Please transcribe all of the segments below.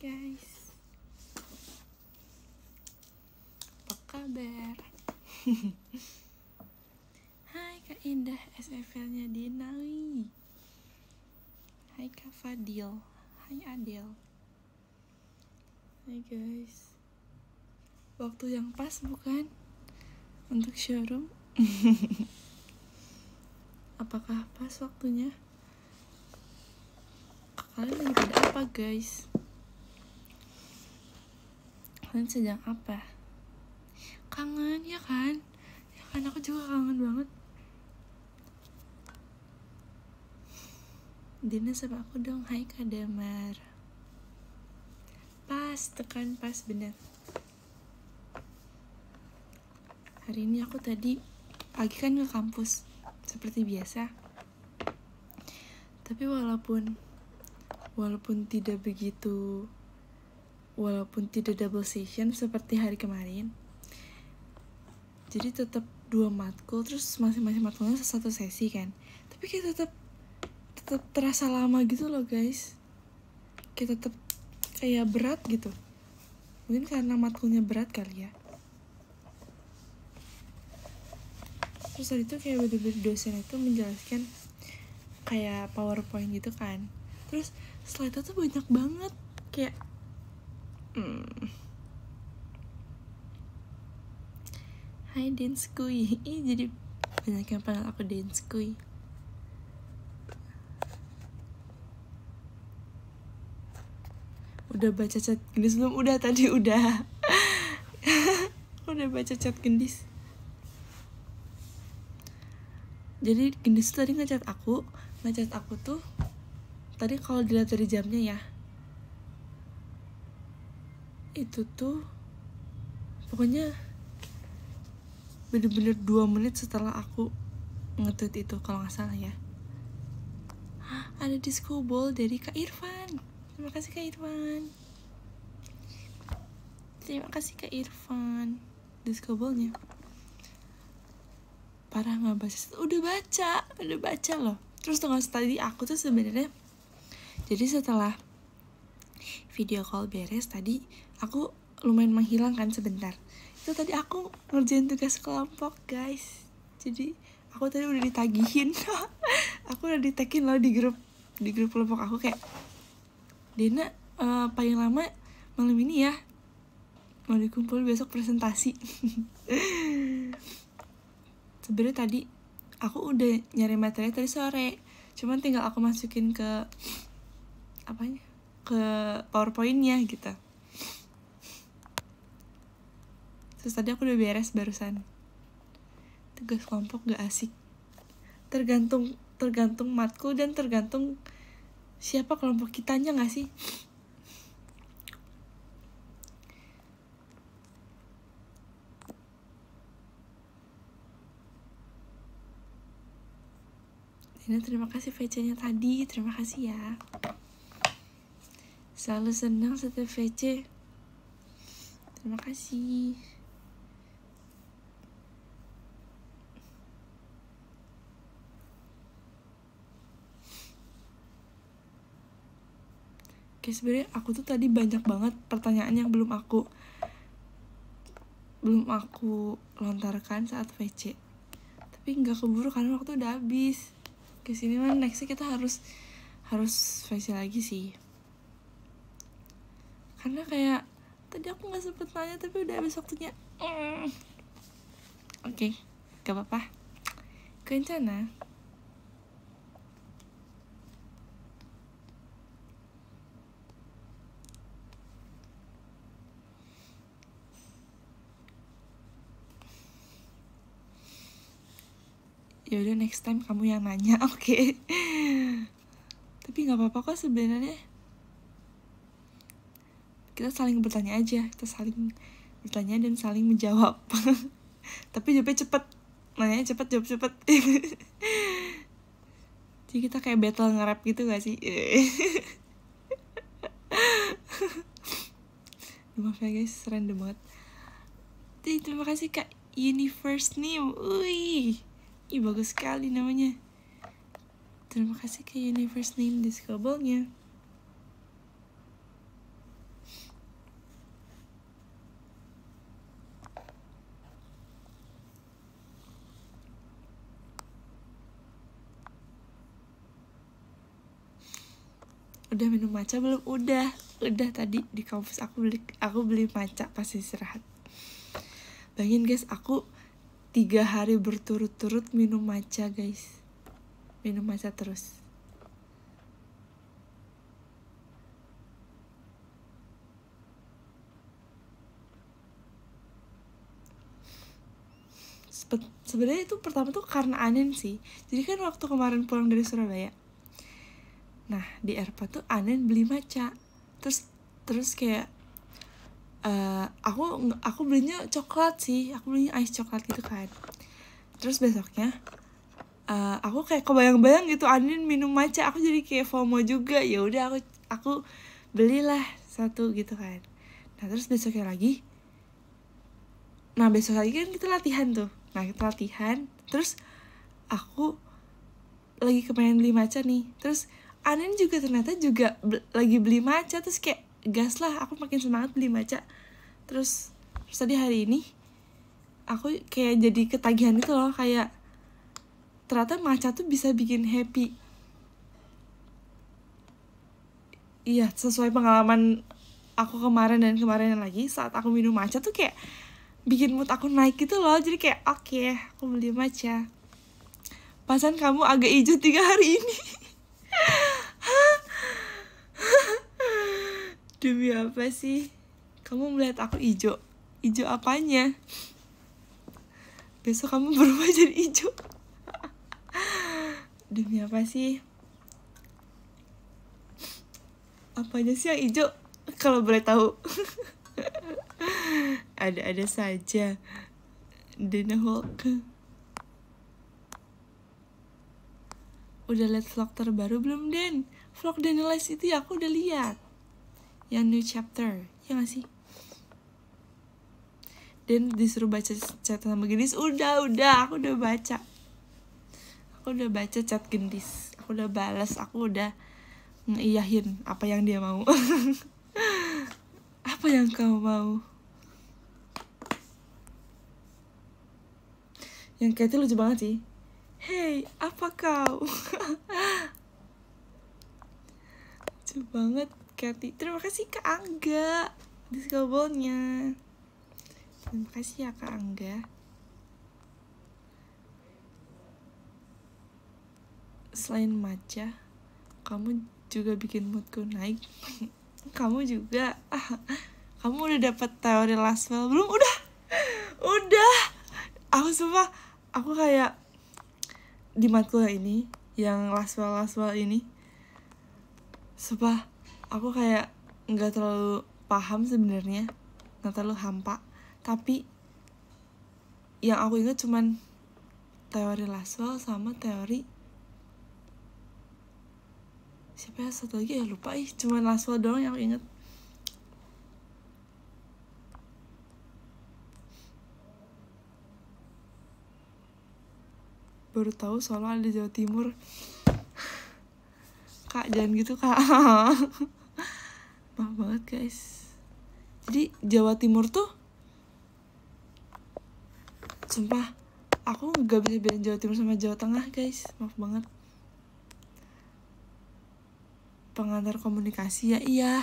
guys Apa kabar? Hai Kak Indah SFL nya Dinawi Hai Kak Fadil Hai adil Hai guys Waktu yang pas bukan? Untuk showroom Apakah pas waktunya? kalian lagi pada apa guys kalian sedang apa? Kangen ya kan? Ya kan aku juga kangen banget. Dina sama aku dong, hai kadamar Pas, tekan pas bener. Hari ini aku tadi pagi kan ke kampus seperti biasa. Tapi walaupun walaupun tidak begitu walaupun tidak double session seperti hari kemarin jadi tetap dua matkul terus masing-masing matkulnya satu sesi kan tapi kayak tetap tetap terasa lama gitu loh guys kayak tetap kayak berat gitu mungkin karena matkulnya berat kali ya terus tadi itu kayak bener-bener dosen itu menjelaskan kayak powerpoint gitu kan terus slide tuh banyak banget kayak hmm. Hai dance kui Ih jadi banyak yang panggil aku dance kui Udah baca chat gendis belum? Udah tadi udah Udah baca chat gendis Jadi gendis tadi ngechat aku Ngechat aku tuh Tadi kalau dilihat dari jamnya ya itu tuh pokoknya bener-bener dua menit setelah aku ngetweet itu kalau nggak salah ya ada disco ball dari Kak Irfan terima kasih Kak Irfan terima kasih Kak Irfan disco ballnya parah nggak baca udah baca udah baca loh terus tengah tadi aku tuh sebenarnya jadi setelah video call beres tadi aku lumayan menghilangkan sebentar itu tadi aku ngerjain tugas kelompok guys jadi aku tadi udah ditagihin aku udah ditekin loh di grup di grup kelompok aku kayak Dena uh, paling lama malam ini ya mau dikumpul besok presentasi sebenarnya tadi aku udah nyari materi tadi sore cuman tinggal aku masukin ke apanya ke powerpointnya gitu Terus tadi aku udah beres barusan. Tugas kelompok gak asik. Tergantung tergantung matkul dan tergantung siapa kelompok kitanya gak sih? Dan terima kasih VC-nya tadi, terima kasih ya. Selalu senang setiap VC. Terima kasih. kayak sebenernya aku tuh tadi banyak banget pertanyaan yang belum aku belum aku lontarkan saat VC tapi nggak keburu karena waktu udah habis sini mah nextnya kita harus harus VC lagi sih karena kayak tadi aku nggak sempet nanya tapi udah habis waktunya mm. oke okay, gak apa-apa kencana ya udah next time kamu yang nanya oke okay. tapi nggak apa-apa kok sebenarnya kita saling bertanya aja kita saling bertanya dan saling menjawab tapi jawabnya cepet nanya cepet jawab cepet jadi kita kayak battle ngerap gitu gak sih maaf ya guys serendah banget jadi, terima kasih kak universe nih wih Ih bagus sekali namanya. Terima kasih ke Universe Name Discovernya. udah minum maca belum udah udah tadi di kampus aku beli aku beli maca pas istirahat bayangin guys aku tiga hari berturut-turut minum maca guys minum maca terus sebenarnya itu pertama tuh karena Anen sih jadi kan waktu kemarin pulang dari Surabaya nah di airport tuh Anen beli maca terus terus kayak uh, aku aku belinya coklat sih aku belinya ice coklat gitu kan terus besoknya uh, aku kayak kebayang-bayang gitu Anin minum maca aku jadi kayak FOMO juga ya udah aku aku belilah satu gitu kan nah terus besoknya lagi nah besok lagi kan kita latihan tuh nah kita latihan terus aku lagi kemarin beli maca nih terus Anin juga ternyata juga lagi beli maca terus kayak gas lah aku makin semangat beli maca terus, terus tadi hari ini aku kayak jadi ketagihan itu loh kayak ternyata maca tuh bisa bikin happy iya sesuai pengalaman aku kemarin dan kemarin lagi saat aku minum maca tuh kayak bikin mood aku naik gitu loh jadi kayak oke okay, aku beli maca pasan kamu agak hijau tiga hari ini demi apa sih kamu melihat aku ijo ijo apanya besok kamu berubah jadi ijo demi apa sih apanya sih yang ijo kalau boleh tahu ada-ada saja Dana Hulk. udah lihat vlog terbaru belum Den? Vlog Danielize itu ya aku udah lihat yang new chapter ya gak sih dan disuruh baca chat sama gendis udah udah aku udah baca aku udah baca chat gendis aku udah balas aku udah ngiyahin apa yang dia mau apa yang kau mau yang kayak itu lucu banget sih hey apa kau lucu banget Kathy. terima kasih Kak Angga Diskobolnya. terima kasih ya Kak Angga selain maca kamu juga bikin moodku naik kamu juga kamu udah dapat teori Laswell belum udah udah aku sumpah aku kayak di matkul ini yang Laswell Laswell ini sumpah aku kayak nggak terlalu paham sebenarnya nggak terlalu hampa tapi yang aku ingat cuman teori Laswell sama teori siapa ya satu lagi ya lupa ih cuman Laswell doang yang aku inget baru tahu soalnya di Jawa Timur kak jangan gitu kak Maaf banget guys. Jadi Jawa Timur tuh sumpah aku nggak bisa bilang Jawa Timur sama Jawa Tengah guys maaf banget pengantar komunikasi ya iya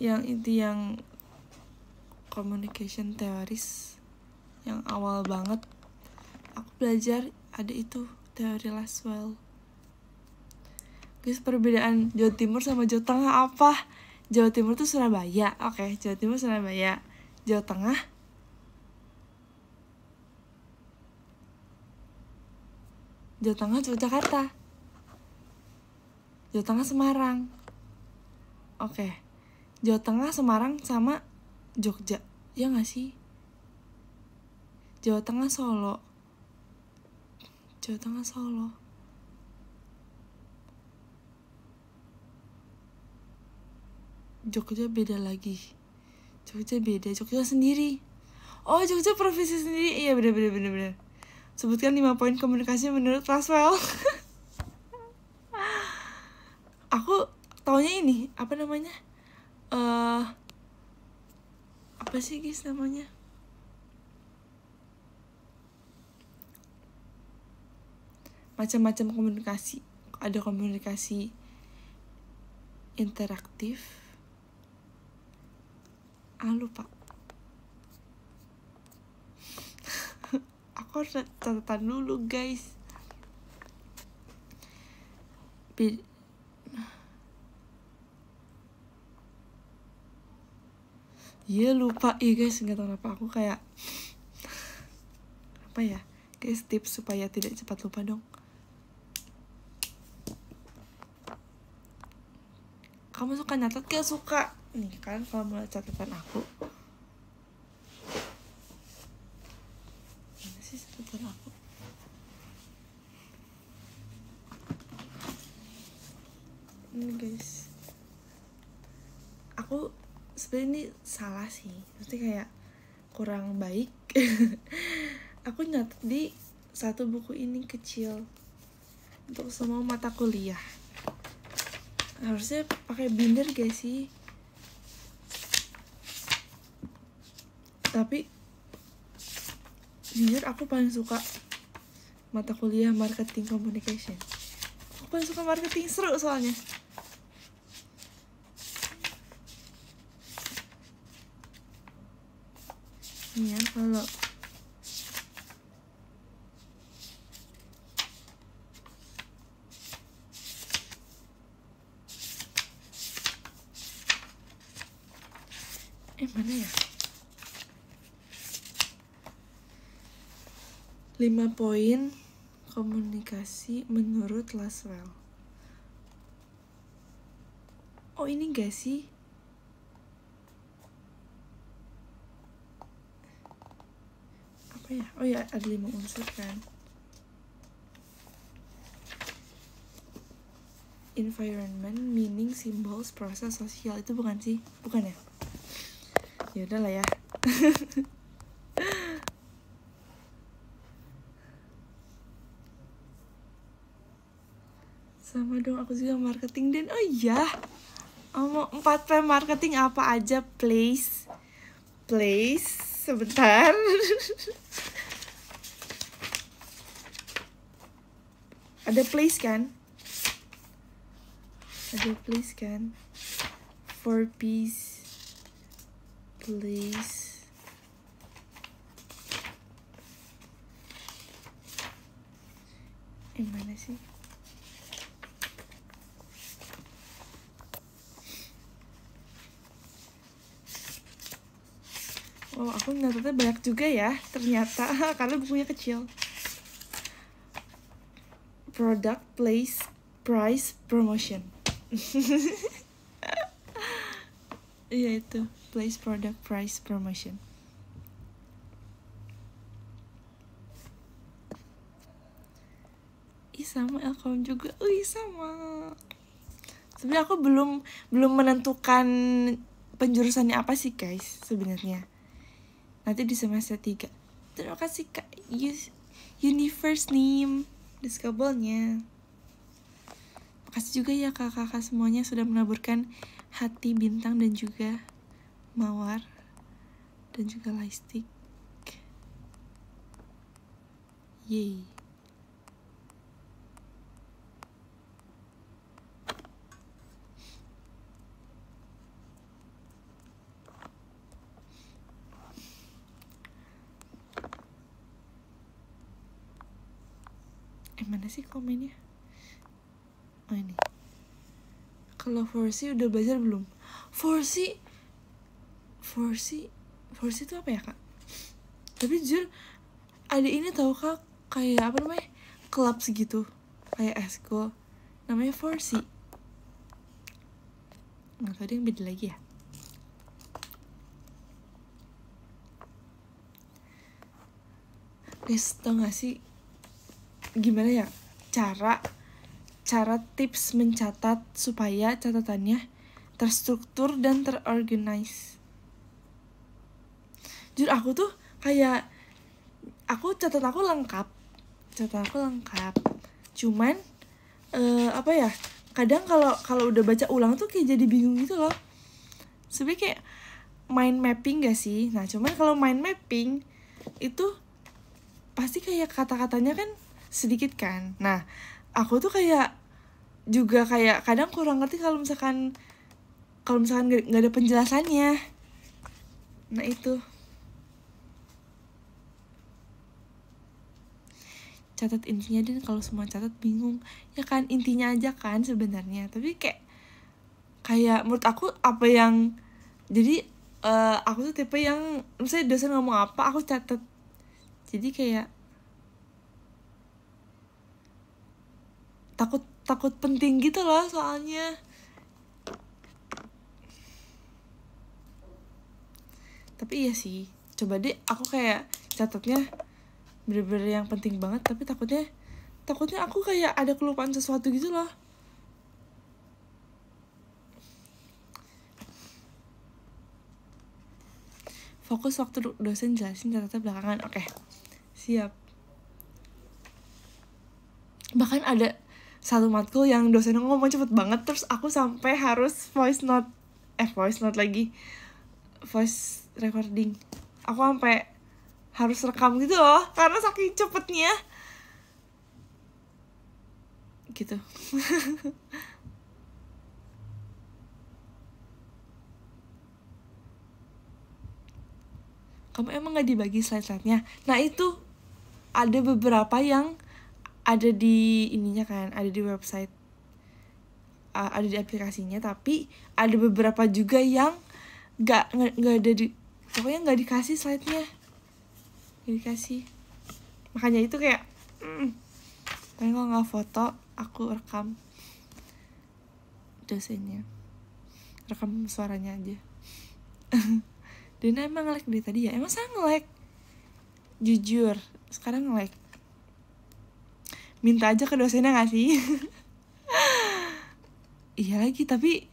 yang itu yang communication teoris yang awal banget aku belajar ada itu teori Laswell guys perbedaan Jawa Timur sama Jawa Tengah apa Jawa Timur tuh Surabaya. Oke, okay, Jawa Timur Surabaya. Jawa Tengah Jawa Tengah Yogyakarta. Jawa Tengah Semarang. Oke. Okay. Jawa Tengah Semarang sama Jogja. Ya gak sih? Jawa Tengah Solo. Jawa Tengah Solo. Jogja beda lagi Jogja beda Jogja sendiri oh Jogja provinsi sendiri iya bener bener bener bener sebutkan lima poin komunikasi menurut Raswell aku taunya ini apa namanya eh uh, apa sih guys namanya macam-macam komunikasi ada komunikasi interaktif ah lupa aku harus catatan dulu guys Be Iya lupa ya guys nggak tahu apa aku kayak apa ya guys tips supaya tidak cepat lupa dong kamu suka nyatet gak suka nih kan kalau mulai catatan aku mana sih catatan aku ini guys aku sebenarnya ini salah sih pasti kayak kurang baik aku nyatet di satu buku ini kecil untuk semua mata kuliah harusnya pakai binder guys sih tapi jujur aku paling suka mata kuliah marketing communication aku paling suka marketing seru soalnya ini ya kalau 5 poin komunikasi menurut Laswell. Oh ini gak sih? Apa ya? Oh ya ada 5 unsur kan. Environment, meaning, symbols, proses sosial itu bukan sih? Bukan ya? Ya udahlah ya. sama dong aku juga marketing dan oh iya oh, mau 4P marketing apa aja please please sebentar ada place kan ada place kan four piece place eh mana sih oh aku tahu banyak juga ya ternyata karena bukunya kecil. Product, place, price, promotion. Iya itu, place, product, price, promotion. Ih sama Elkom juga, ih sama. Sebenarnya aku belum belum menentukan penjurusannya apa sih guys sebenarnya nanti di semester 3 terima kasih kak universe name terima makasih juga ya kakak-kakak semuanya sudah menaburkan hati bintang dan juga mawar dan juga lightstick yay eh mana sih komennya oh ini kalau Forsi udah belajar belum Forsi Forsi Forsi itu apa ya kak tapi jujur ada ini tau kak kayak apa namanya Club segitu kayak esko namanya Forsi nggak tahu ada yang beda lagi ya guys tau gak sih gimana ya cara cara tips mencatat supaya catatannya terstruktur dan terorganize. Jujur aku tuh kayak aku catat aku lengkap, catat aku lengkap. Cuman uh, apa ya? Kadang kalau kalau udah baca ulang tuh kayak jadi bingung gitu loh. Sebenernya kayak mind mapping gak sih? Nah, cuman kalau mind mapping itu pasti kayak kata-katanya kan sedikit kan nah aku tuh kayak juga kayak kadang kurang ngerti kalau misalkan kalau misalkan nggak ada penjelasannya nah itu catat intinya dan kalau semua catat bingung ya kan intinya aja kan sebenarnya tapi kayak kayak menurut aku apa yang jadi uh, aku tuh tipe yang misalnya dosen ngomong apa aku catat jadi kayak takut takut penting gitu loh soalnya tapi iya sih coba deh aku kayak catatnya bener-bener yang penting banget tapi takutnya takutnya aku kayak ada kelupaan sesuatu gitu loh fokus waktu dosen jelasin catatan belakangan oke okay. siap bahkan ada satu matkul yang dosennya ngomong cepet banget terus aku sampai harus voice note eh voice note lagi voice recording aku sampai harus rekam gitu loh karena saking cepetnya gitu kamu emang gak dibagi slide-slide-nya nah itu ada beberapa yang ada di ininya kan ada di website uh, ada di aplikasinya tapi ada beberapa juga yang nggak nggak ada di pokoknya nggak dikasih slide nya gak dikasih makanya itu kayak mm, tapi kalau nggak foto aku rekam dosennya rekam suaranya aja dan emang ngelag dari tadi ya emang saya ngelag jujur sekarang ngelag minta aja ke dosennya gak sih iya lagi tapi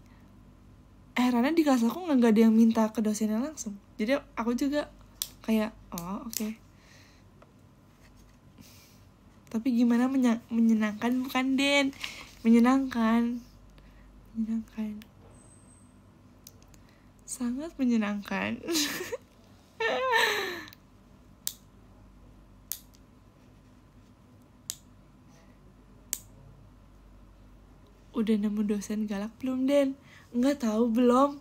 akhirnya di kelas aku gak ada yang minta ke dosennya langsung jadi aku juga kayak oh oke okay. tapi gimana menyenangkan bukan Den menyenangkan menyenangkan sangat menyenangkan udah nemu dosen galak belum Den? Enggak tahu belum.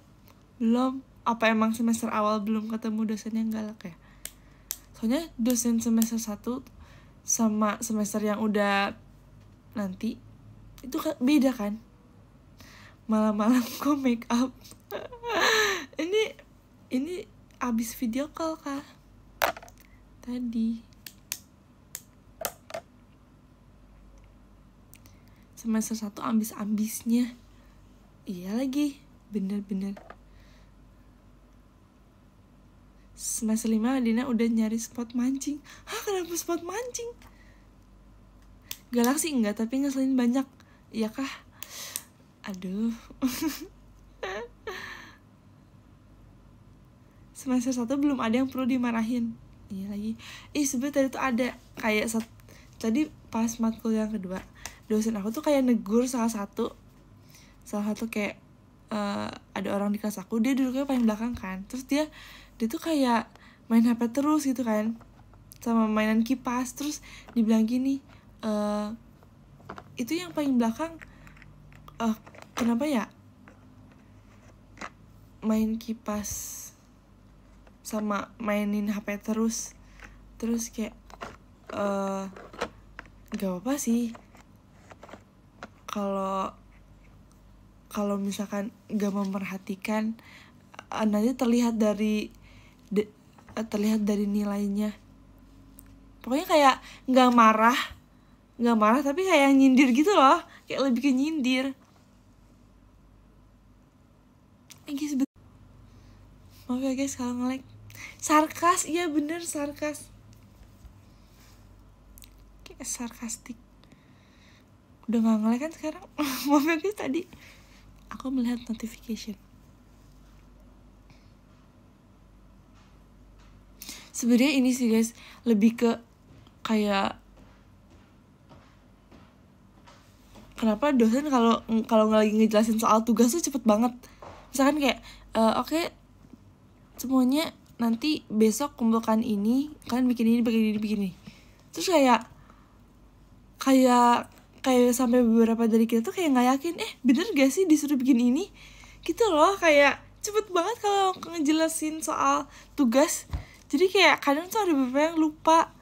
Belum. Apa emang semester awal belum ketemu dosen yang galak ya? Soalnya dosen semester 1 sama semester yang udah nanti itu beda kan? Malam-malam kok make up. ini ini abis video call kah? Tadi. semester 1 ambis-ambisnya iya lagi bener-bener semester 5 Dina udah nyari spot mancing ah kenapa spot mancing? Galak sih enggak tapi ngeselin banyak Iya kah? Aduh Semester 1 belum ada yang perlu dimarahin Iya lagi Ih sebetulnya tadi tuh ada Kayak saat, tadi pas matkul yang kedua dosen aku tuh kayak negur salah satu salah satu kayak uh, ada orang di kelas aku dia duduknya paling belakang kan terus dia dia tuh kayak main hp terus gitu kan sama mainan kipas terus dibilang gini uh, itu yang paling belakang uh, kenapa ya main kipas sama mainin hp terus terus kayak uh, gak apa, -apa sih kalau kalau misalkan gak memperhatikan nanti terlihat dari de, terlihat dari nilainya pokoknya kayak nggak marah nggak marah tapi kayak nyindir gitu loh kayak lebih ke nyindir guys maaf ya guys kalau ngelag sarkas iya bener sarkas kayak sarkastik udah nggak ngeliat kan sekarang mobilnya kan tadi aku melihat notification sebenarnya ini sih guys lebih ke kayak kenapa dosen kalau kalau nggak lagi ngejelasin soal tugas tuh cepet banget misalkan kayak e, oke okay, semuanya nanti besok kumpulkan ini kan bikin ini bikin ini bikin ini terus kayak kayak kayak sampai beberapa dari kita tuh kayak nggak yakin eh bener gak sih disuruh bikin ini gitu loh kayak cepet banget kalau ngejelasin soal tugas jadi kayak kadang tuh ada beberapa yang lupa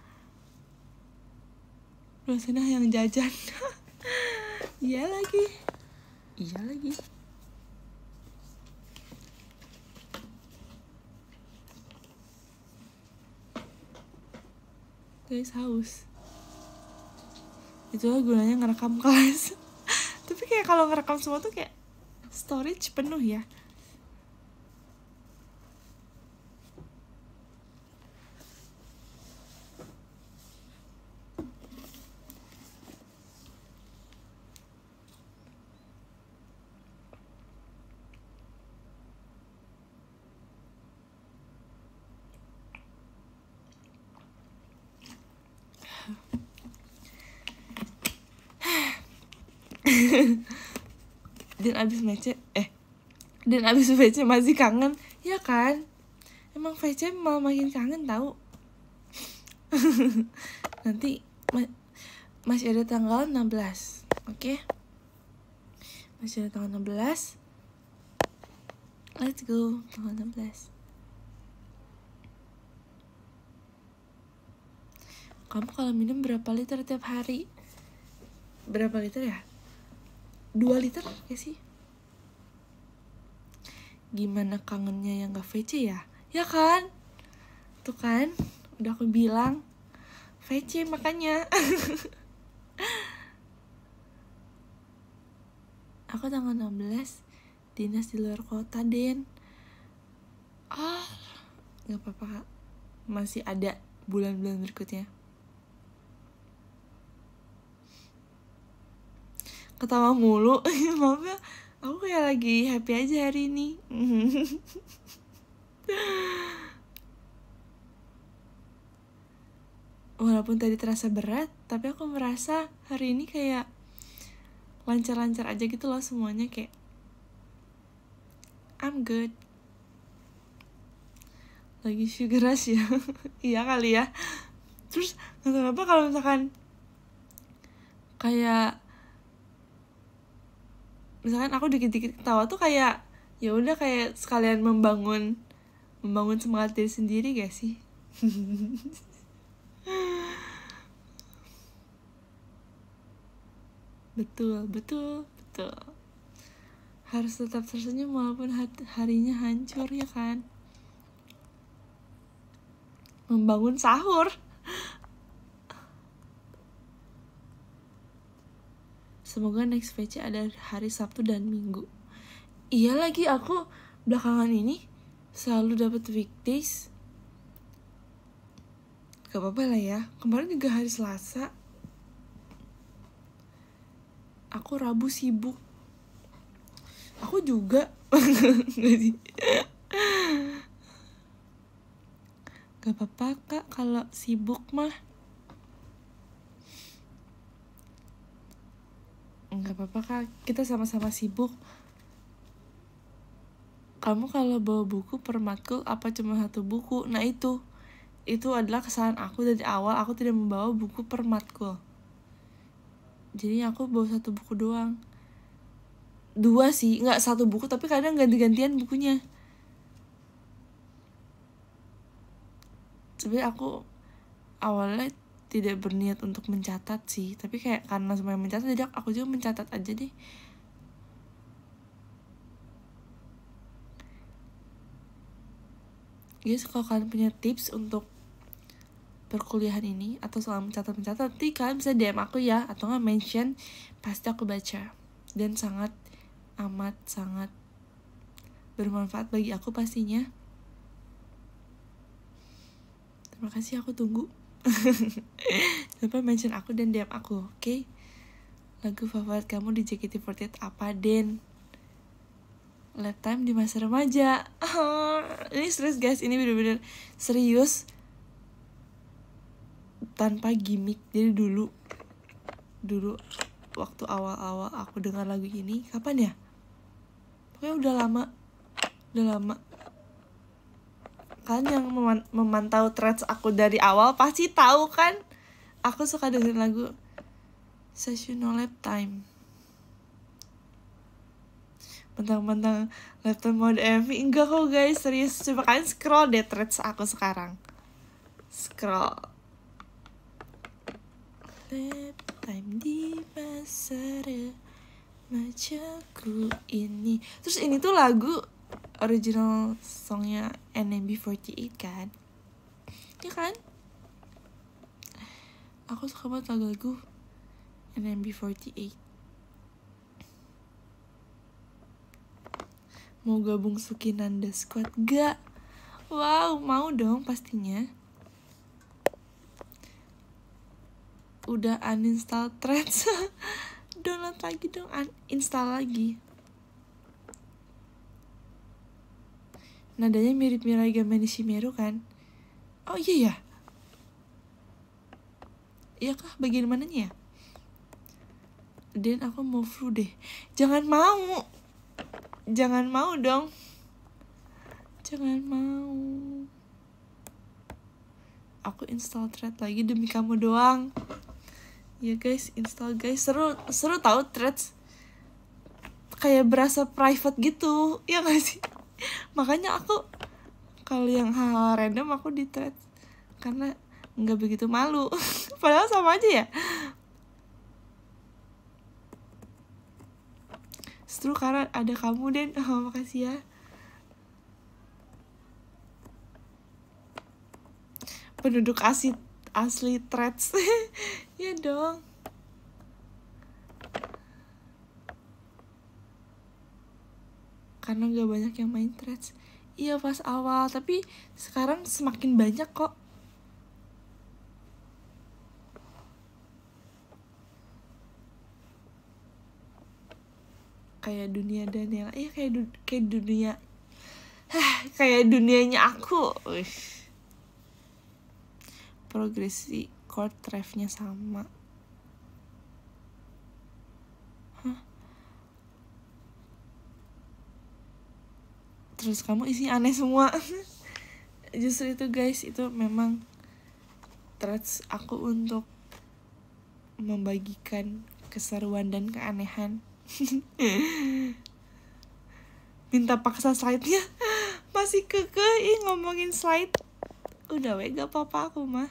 luasnya yang jajan iya lagi iya lagi guys haus itu gunanya ngerekam kelas tapi kayak kalau ngerekam semua tuh kayak storage penuh ya dan abis VC eh dan abis VC masih kangen ya kan emang VC malah makin kangen tahu nanti ma masih ada tanggal 16 oke okay? masih ada tanggal 16 let's go tanggal 16 kamu kalau minum berapa liter tiap hari berapa liter ya 2 liter ya sih gimana kangennya yang gak VC ya ya kan tuh kan udah aku bilang VC makanya aku tanggal 16 dinas di luar kota Den ah oh, nggak apa-apa masih ada bulan-bulan berikutnya ketawa mulu maaf ya aku kayak lagi happy aja hari ini walaupun tadi terasa berat tapi aku merasa hari ini kayak lancar-lancar aja gitu loh semuanya kayak I'm good lagi sugar rush ya iya kali ya terus nggak tahu apa kalau misalkan kayak misalkan aku dikit-dikit ketawa tuh kayak ya udah kayak sekalian membangun membangun semangat diri sendiri gak sih betul betul betul harus tetap tersenyum walaupun harinya hancur ya kan membangun sahur Semoga next VC ada hari Sabtu dan Minggu. Iya lagi aku belakangan ini selalu dapat weekdays. Gak apa-apa lah ya. Kemarin juga hari Selasa. Aku Rabu sibuk. Aku juga. Gak apa-apa kak kalau sibuk mah nggak apa-apa kak kita sama-sama sibuk kamu kalau bawa buku per apa cuma satu buku nah itu itu adalah kesalahan aku dari awal aku tidak membawa buku per matkul jadi aku bawa satu buku doang dua sih nggak satu buku tapi kadang ganti-gantian bukunya tapi aku awalnya tidak berniat untuk mencatat sih tapi kayak karena semuanya mencatat jadi aku juga mencatat aja deh guys kalau kalian punya tips untuk perkuliahan ini atau selama mencatat mencatat nanti kalian bisa DM aku ya atau nggak mention pasti aku baca dan sangat amat sangat bermanfaat bagi aku pastinya terima kasih aku tunggu lupa mention aku dan DM aku oke okay? lagu favorit kamu di JKT48 apa Den lab time di masa remaja ini serius guys ini bener-bener serius tanpa gimmick jadi dulu dulu waktu awal-awal aku dengar lagu ini kapan ya pokoknya udah lama udah lama kan yang memantau threads aku dari awal pasti tahu kan aku suka dengerin lagu Sessional Lap Time Bentang-bentang laptop mode MV Enggak kok guys, serius Coba kalian scroll deh threads aku sekarang Scroll Lap time di pasar macaku ini Terus ini tuh lagu original songnya NMB48 kan ya kan aku suka banget lagu-lagu NMB48 mau gabung Suki Nanda Squad gak? Wow, mau dong pastinya udah uninstall threads download lagi dong uninstall lagi Nadanya mirip Mirai Gamani Shimeru kan? Oh iya ya. Iya kah? Bagian mananya ya? Dan aku mau flu deh. Jangan mau. Jangan mau dong. Jangan mau. Aku install thread lagi demi kamu doang. Ya guys, install guys. Seru seru tahu threads. Kayak berasa private gitu. Ya gak sih? makanya aku kalau yang hal-hal random aku di thread karena nggak begitu malu padahal sama aja ya Seru karena ada kamu dan oh, makasih ya penduduk asli asli threads ya dong karena gak banyak yang main threads iya pas awal tapi sekarang semakin banyak kok kayak dunia daniel, iya kayak du kayak dunia kayak dunianya aku progresi chord nya sama terus kamu isi aneh semua justru itu guys itu memang threads aku untuk membagikan keseruan dan keanehan minta paksa slide-nya masih keke ih ngomongin slide udah weh gak apa-apa aku mah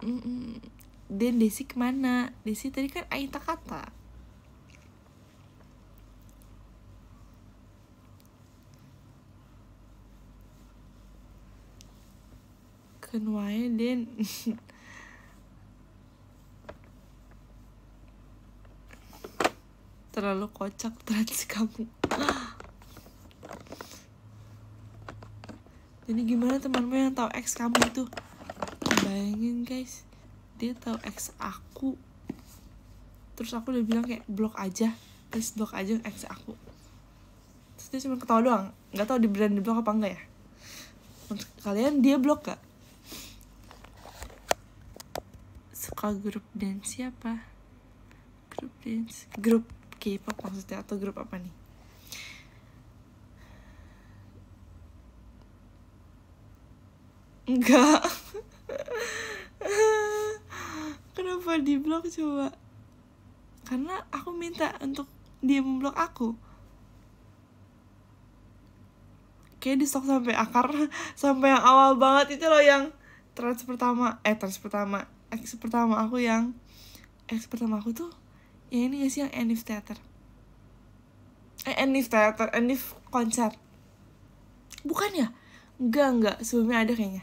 mm -mm dan Desi kemana Desi tadi kan Aita kata kan den terlalu kocak trans kamu jadi gimana temanmu yang tahu ex kamu itu bayangin guys dia tahu ex aku terus aku udah bilang kayak blok aja please blok aja ex aku terus dia cuma ketawa doang nggak tahu di brand di blok apa enggak ya untuk kalian dia blok gak suka grup dance siapa grup dance grup K-pop maksudnya atau grup apa nih enggak kenapa di blok coba karena aku minta untuk dia memblok aku kayak di stok sampai akar sampai yang awal banget itu loh yang trans pertama eh trans pertama ex pertama aku yang ex pertama aku tuh ya ini gak ya sih yang Enif Theater eh Enif Theater Enif konser bukan ya enggak enggak sebelumnya ada kayaknya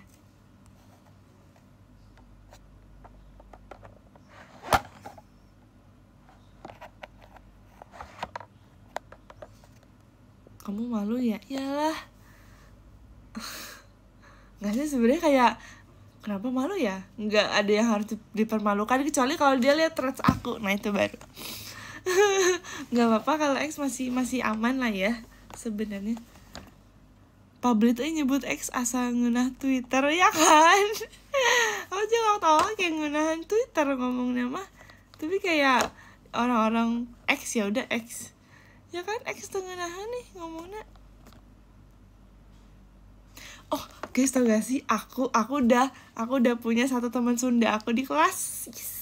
kamu malu ya iyalah nggak sih sebenarnya kayak kenapa malu ya nggak ada yang harus dipermalukan kecuali kalau dia lihat threads aku nah itu baru nggak apa-apa kalau ex masih masih aman lah ya sebenarnya Pablo tuh nyebut ex asal ngunah Twitter ya kan aku juga waktu tau? kayak ngunahan Twitter ngomongnya mah. tapi kayak orang-orang ex ya udah ex ya kan X nahan nih ngomongnya oh guys tau gak sih aku aku udah aku udah punya satu teman Sunda aku di kelas yes.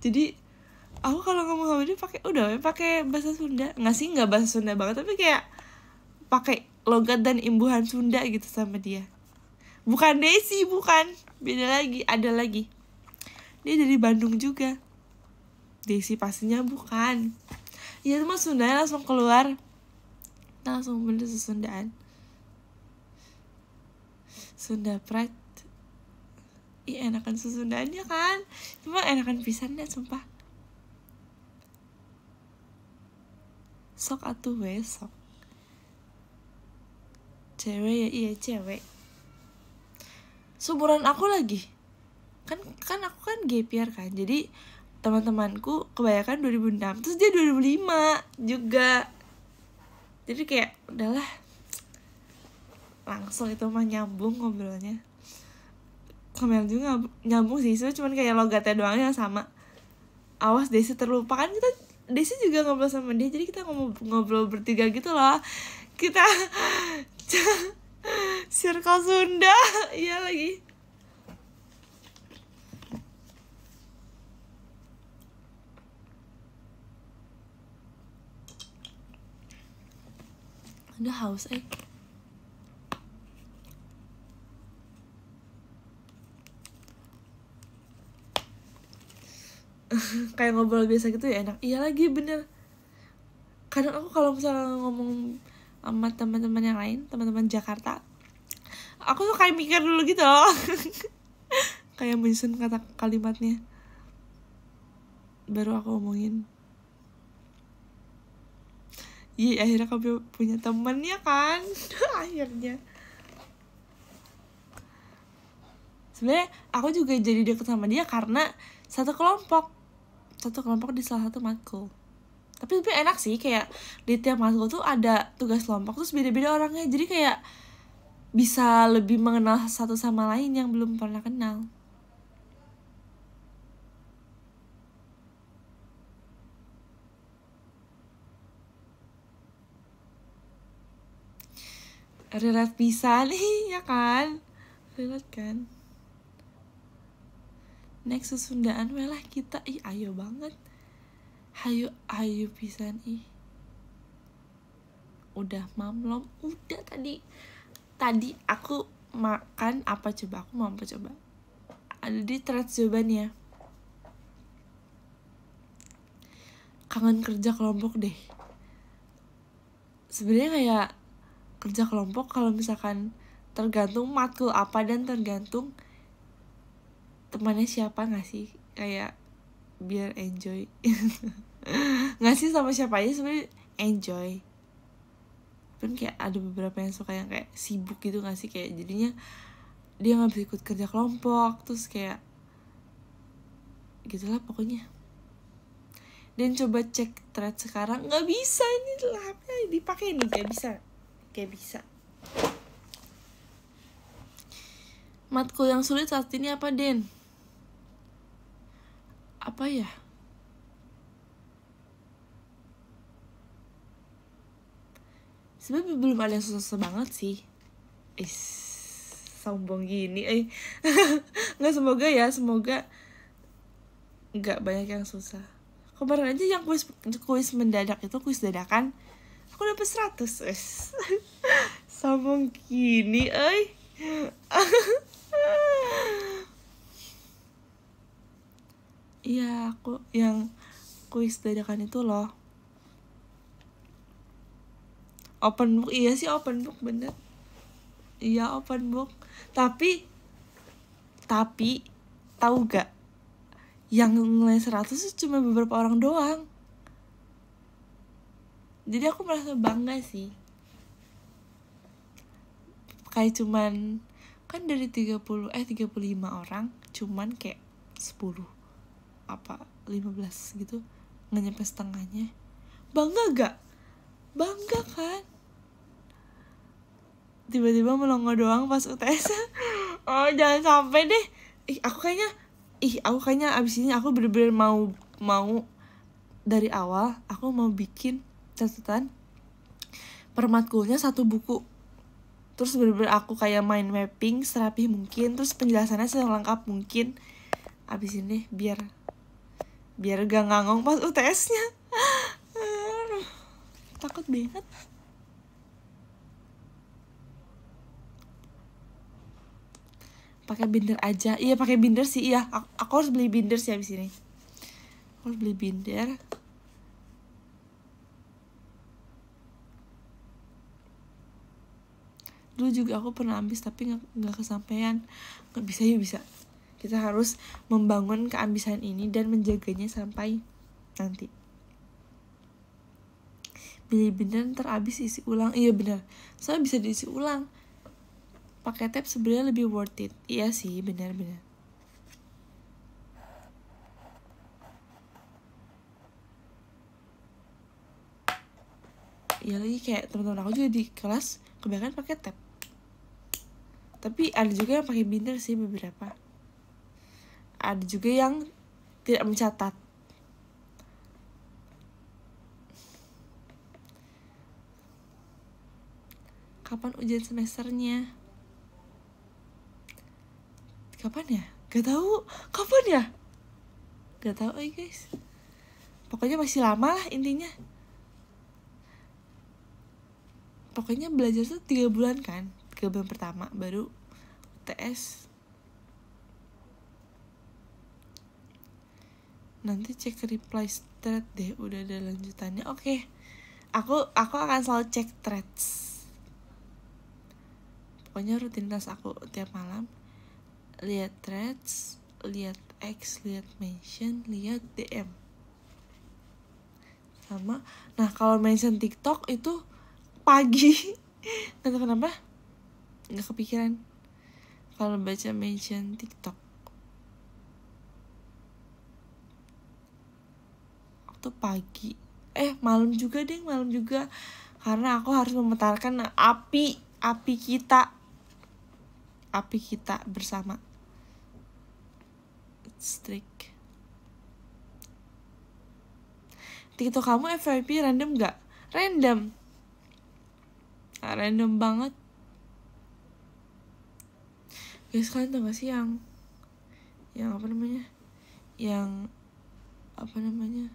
jadi aku kalau ngomong sama dia pakai udah pakai bahasa Sunda nggak sih nggak bahasa Sunda banget tapi kayak pakai logat dan imbuhan Sunda gitu sama dia bukan Desi bukan beda lagi ada lagi dia dari Bandung juga Desi pastinya bukan ya cuma Sundanya langsung keluar langsung bener sesundaan, Sunda Pride Iya enakan ya kan Cuma enakan pisan deh sumpah Sok atau besok Cewek ya iya cewek Suburan aku lagi Kan kan aku kan GPR kan Jadi teman-temanku kebanyakan 2006 terus dia 2005 juga jadi kayak udahlah langsung itu mah nyambung ngobrolnya Kamel juga nyambung sih itu cuman kayak logatnya doang yang sama awas Desi terlupakan kita Desi juga ngobrol sama dia jadi kita ngobrol, ngobrol bertiga gitu loh kita circle Sunda iya lagi Anda haus eh? kayak ngobrol biasa gitu ya enak iya lagi bener kadang aku kalau misalnya ngomong sama teman-teman yang lain teman-teman Jakarta aku tuh kayak mikir dulu gitu kayak menyusun kata kalimatnya baru aku omongin Iya akhirnya kamu punya temen ya kan akhirnya sebenarnya aku juga jadi deket sama dia karena satu kelompok satu kelompok di salah satu matkul tapi lebih enak sih kayak di tiap matkul tuh ada tugas kelompok terus beda-beda orangnya jadi kayak bisa lebih mengenal satu sama lain yang belum pernah kenal relate nih ya kan relate kan next sesundaan malah kita ih ayo banget hayu ayo bisa ih udah mamlom udah tadi tadi aku makan apa coba aku mau apa coba ada di threads jawabannya kangen kerja kelompok deh sebenarnya kayak kerja kelompok kalau misalkan tergantung matkul apa dan tergantung temannya siapa nggak sih kayak biar enjoy nggak sih sama siapa aja sebenernya enjoy pun kayak ada beberapa yang suka yang kayak sibuk gitu nggak sih kayak jadinya dia nggak bisa ikut kerja kelompok terus kayak gitulah pokoknya dan coba cek thread sekarang nggak bisa ini lah dipakai nih nggak bisa kayak bisa matkul yang sulit saat ini apa Den apa ya sebenarnya belum ada yang susah-susah banget sih is sombong gini eh nggak semoga ya semoga nggak banyak yang susah kemarin aja yang kuis kuis mendadak itu kuis dadakan aku dapat 100 guys sombong gini eh iya aku yang kuis dadakan itu loh open book iya sih open book bener iya open book tapi tapi tahu gak yang nilai 100 itu cuma beberapa orang doang jadi aku merasa bangga sih kayak cuman kan dari 30 eh 35 orang cuman kayak 10 apa 15 gitu nggak setengahnya bangga gak bangga kan tiba-tiba melongo doang pas UTS oh jangan sampai deh ih aku kayaknya ih aku kayaknya abis ini aku bener-bener mau mau dari awal aku mau bikin catatan permatkulnya satu buku terus bener-bener aku kayak mind mapping serapi mungkin terus penjelasannya selengkap mungkin abis ini biar biar gak ngangong pas UTS-nya takut banget pakai binder aja iya pakai binder sih iya aku, aku harus beli binder sih abis ini aku harus beli binder dulu juga aku pernah ambis tapi nggak kesampaian nggak bisa ya bisa kita harus membangun keambisan ini dan menjaganya sampai nanti bener bener ntar isi ulang iya bener saya bisa diisi ulang pakai tab sebenarnya lebih worth it iya sih bener-bener ya lagi kayak teman-teman aku juga di kelas kebanyakan pakai tab tapi ada juga yang pakai binder sih beberapa ada juga yang tidak mencatat kapan ujian semesternya kapan ya gak tahu kapan ya gak tahu eh guys pokoknya masih lama lah intinya pokoknya belajar tuh tiga bulan kan gelombang pertama baru UTS nanti cek reply thread deh udah ada lanjutannya oke okay. aku aku akan selalu cek threads pokoknya rutinitas aku tiap malam lihat threads lihat X lihat mention lihat DM sama nah kalau mention TikTok itu pagi nggak tahu kenapa nggak kepikiran kalau baca mention TikTok waktu pagi eh malam juga deh malam juga karena aku harus memetarkan api api kita api kita bersama strik TikTok kamu FYP random gak? Random ah, Random banget guys ya, kalian tau gak sih yang yang apa namanya yang apa namanya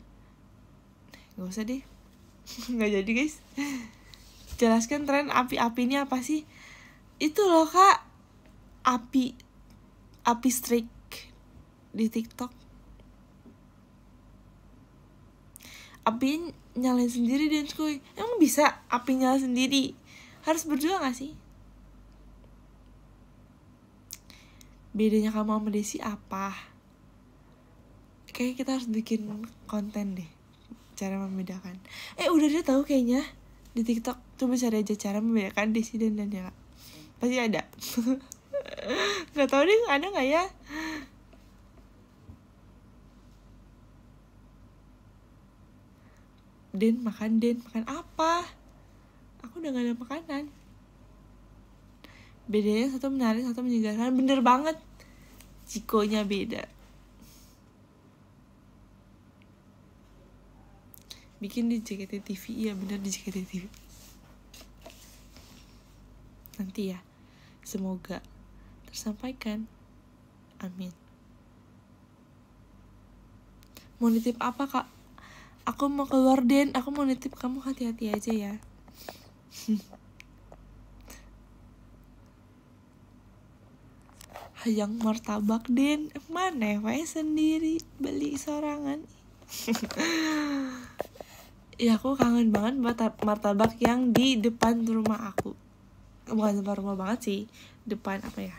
nggak usah deh nggak jadi guys jelaskan tren api-api ini apa sih itu loh kak api api streak di tiktok api nyalain sendiri dan koi emang bisa api nyala sendiri harus berdua gak sih bedanya kamu sama Desi apa kayak kita harus bikin konten deh cara membedakan eh udah dia tahu kayaknya di TikTok coba cari aja cara membedakan Desi dan Daniela pasti ada nggak tahu deh ada nggak ya Den makan Den makan apa aku udah gak ada makanan bedanya satu menarik satu menyegarkan bener banget cikonya beda bikin di JKT TV iya bener di JKT TV nanti ya semoga tersampaikan amin mau nitip apa kak aku mau keluar den aku mau nitip kamu hati-hati aja ya hayang martabak den mana saya ya? sendiri beli sorangan ya aku kangen banget martabak yang di depan rumah aku bukan depan rumah banget sih depan apa ya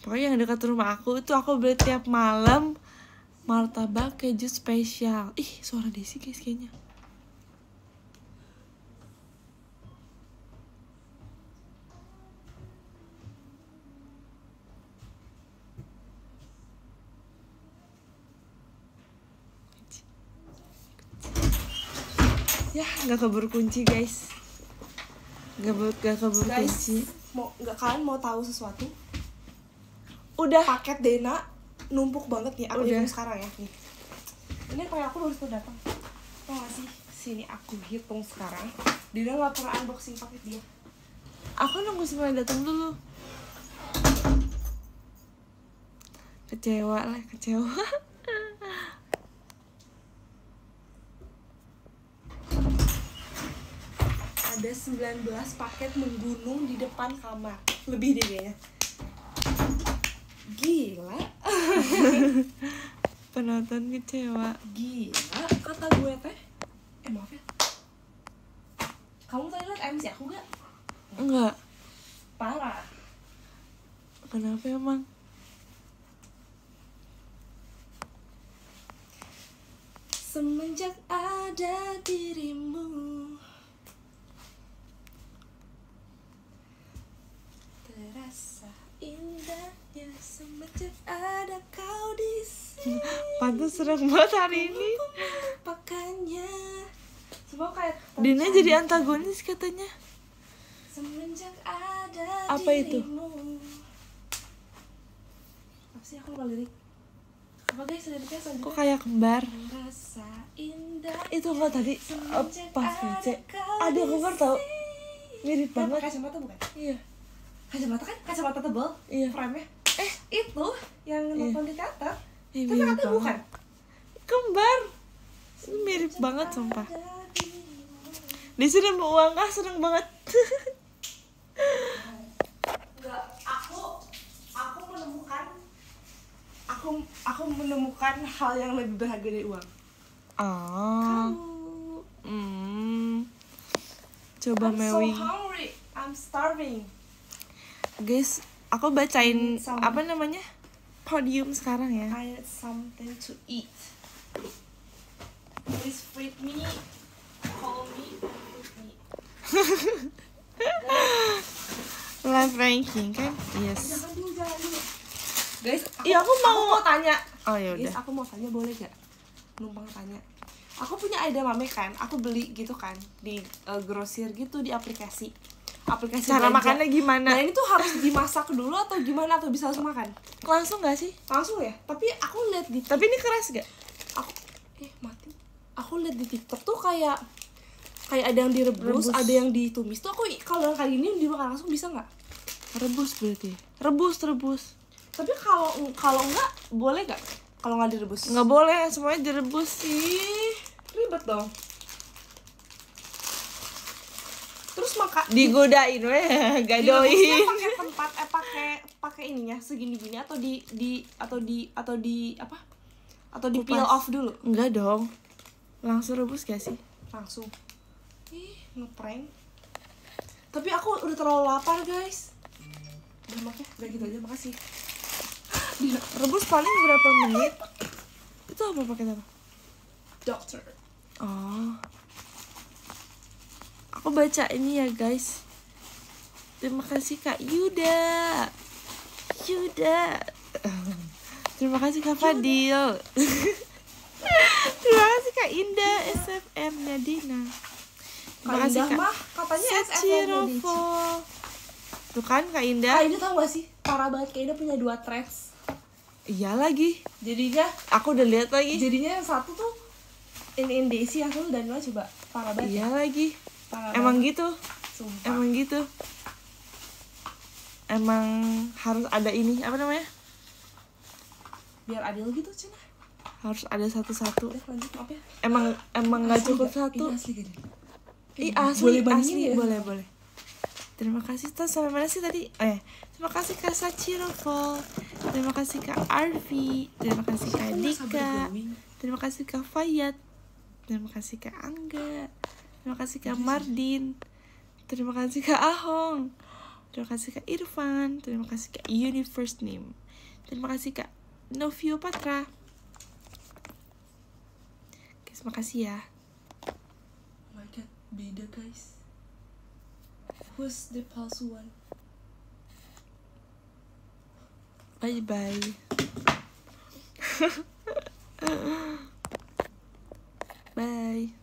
pokoknya yang dekat rumah aku itu aku beli tiap malam martabak keju spesial ih suara desi guys kayaknya ya nggak keburu kunci guys nggak nggak keburu guys, kunci mau nggak kalian mau tahu sesuatu udah paket Dena numpuk banget nih aku udah. sekarang ya nih ini kayak aku baru tuh datang tau gak sih sini aku hitung sekarang Dena nggak pernah unboxing paket dia aku nunggu semuanya datang dulu kecewa lah kecewa ada 19 paket menggunung di depan kamar lebih deh kayaknya gila penonton kecewa gila kata gue teh eh maaf ya kamu tadi liat MC aku gak? enggak parah kenapa emang? Semenjak ada dirimu terasa indahnya semenjak ada kau di sini pantas serem banget hari ini pakainya semua kayak Dina jadi antagonis katanya semenjak ada apa dirimu. itu apa sih aku lupa lirik apa guys liriknya selanjutnya gitu? kok kayak kembar itu kok tadi uh, pas ngecek ada kembar tau mirip banget kacamata bukan iya kacamata kan kacamata tebel iya. frame nya eh itu yang iya. nonton di teater eh, tapi kata bukan kembar ini mirip Cuma banget sumpah di sini mau uang ah seneng banget Enggak, aku aku menemukan aku aku menemukan hal yang lebih berharga dari uang ah kamu hmm. coba I'm Mary so hungry I'm starving guys aku bacain some, apa namanya podium sekarang ya I need something to eat please feed me call me feed me live ranking kan yes iya, kan, iya. guys iya aku, aku mau aku mau tanya oh ya guys aku mau tanya boleh gak numpang tanya aku punya aida mame kan aku beli gitu kan di uh, grosir gitu di aplikasi aplikasi cara belanja. makannya gimana nah ini tuh harus dimasak dulu atau gimana atau bisa langsung makan langsung gak sih langsung ya tapi aku lihat di tapi ini keras gak aku eh mati aku lihat di tiktok tuh kayak kayak ada yang direbus rebus. ada yang ditumis tuh aku kalau kali ini dimakan langsung bisa nggak rebus berarti rebus rebus tapi kalau kalau nggak boleh nggak kalau nggak direbus nggak boleh semuanya direbus sih ribet dong terus maka digodain weh gadoi pakai tempat eh pakai pakai ininya segini gini atau di di atau di atau di apa atau di Kupas. peel off dulu enggak dong langsung rebus gak sih langsung ih ngeprank tapi aku udah terlalu lapar guys udah makan udah gitu aja makasih rebus paling berapa menit itu apa pakai apa dokter oh aku oh, baca ini ya guys terima kasih kak Yuda Yuda terima kasih kak Fadil terima kasih kak Indah SFM Nadina terima kasih kak mah katanya SFM tuh kan kak Indah kak Indah tau gak sih parah banget kak Indah punya dua tracks iya lagi jadinya aku udah lihat lagi jadinya yang satu tuh ini Indesi aku dan lo coba parah banget iya lagi Parah emang gitu Sumpah. emang gitu emang harus ada ini apa namanya biar adil gitu cina harus ada satu-satu ya emang emang nggak cukup satu Ih, asli asli, boleh asli, ya? boleh, boleh. Terima kasih tas sampai mana sih tadi? Eh, Terima kasih Kak Sachirofol. Terima kasih Kak Arvi. Terima kasih Kak Dika. Terima kasih Kak Fayat. Terima kasih Kak Angga. Terima kasih Kak Mardin. Terima kasih Kak Ahong. Terima kasih Kak Irfan. Terima kasih Kak Universe Name. Terima kasih Kak Novio Patra. Oke, terima kasih ya. Oh my god, beda guys. Who's the palsu one? Bye bye. bye.